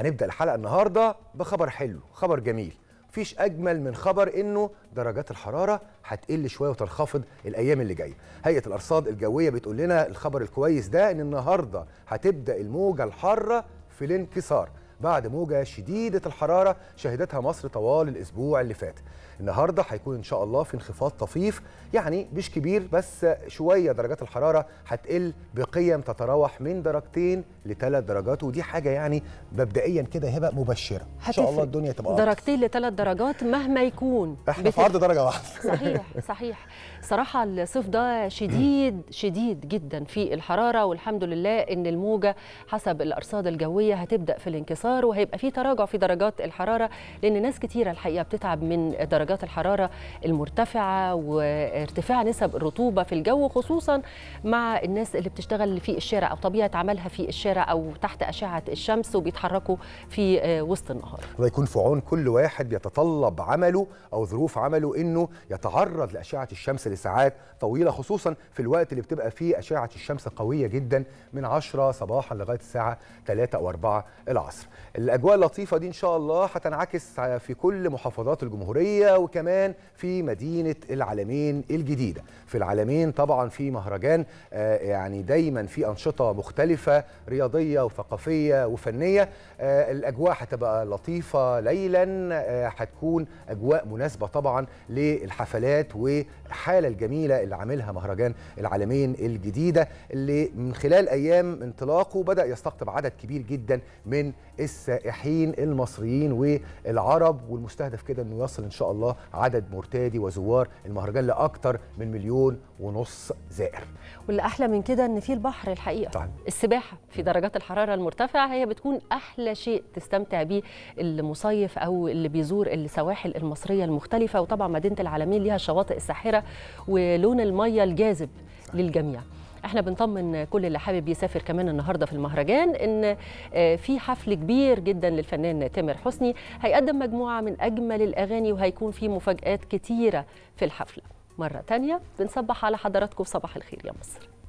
هنبدا الحلقه النهارده بخبر حلو خبر جميل مفيش اجمل من خبر انه درجات الحراره هتقل شويه وتنخفض الايام اللي جايه هيئه الارصاد الجويه بتقول لنا الخبر الكويس ده ان النهارده هتبدا الموجه الحاره في الانكسار بعد موجة شديدة الحرارة شهدتها مصر طوال الأسبوع اللي فات النهاردة هيكون إن شاء الله في انخفاض طفيف يعني مش كبير بس شوية درجات الحرارة هتقل بقيم تتراوح من درجتين لثلاث درجات ودي حاجة يعني مبدئيا كده هبة مبشرة إن شاء الله الدنيا تبقى درجتين لثلاث درجات مهما يكون احنا في عرض درجة واحدة صحيح صحيح صراحة الصيف ده شديد شديد جدا في الحرارة والحمد لله إن الموجة حسب الأرصاد الجوية هتبدأ في الانكسار الامطار وهيبقى في تراجع في درجات الحراره لان ناس كتيره الحقيقه بتتعب من درجات الحراره المرتفعه وارتفاع نسب الرطوبه في الجو خصوصا مع الناس اللي بتشتغل في الشارع او طبيعه عملها في الشارع او تحت اشعه الشمس وبيتحركوا في آه، وسط النهار. الله يكون في عون كل واحد بيتطلب عمله او ظروف عمله انه يتعرض لاشعه الشمس لساعات طويله خصوصا في الوقت اللي بتبقى فيه اشعه الشمس قويه جدا من 10 صباحا لغايه الساعه 3 او 4 العصر. الاجواء اللطيفه دي ان شاء الله هتنعكس في كل محافظات الجمهوريه وكمان في مدينه العالمين الجديده في العالمين طبعا في مهرجان آه، يعني دايما في انشطه مختلفه رياضيه وثقافيه وفنيه آه، الاجواء هتبقى لطيفه ليلا آه، هتكون اجواء مناسبه طبعا للحفلات والحاله الجميله اللي عاملها مهرجان العالمين الجديده اللي من خلال ايام انطلاقه بدا يستقطب عدد كبير جدا من للسائحين المصريين والعرب والمستهدف كده انه يصل ان شاء الله عدد مرتادي وزوار المهرجان لاكثر من مليون ونص زائر واللي احلى من كده ان في البحر الحقيقه طبعا. السباحه في درجات الحراره المرتفعه هي بتكون احلى شيء تستمتع بيه المصيف او اللي بيزور السواحل المصريه المختلفه وطبعا مدينه العالمين ليها الشواطئ الساحره ولون الميه الجاذب للجميع احنا بنطمن كل اللي حابب يسافر كمان النهارده في المهرجان ان آه، في حفل كبير جدا للفنان تامر حسني هيقدم مجموعه من اجمل الاغاني وهيكون في مفاجات كتيره في الحفله مره تانية بنصبح على حضراتكم صباح الخير يا مصر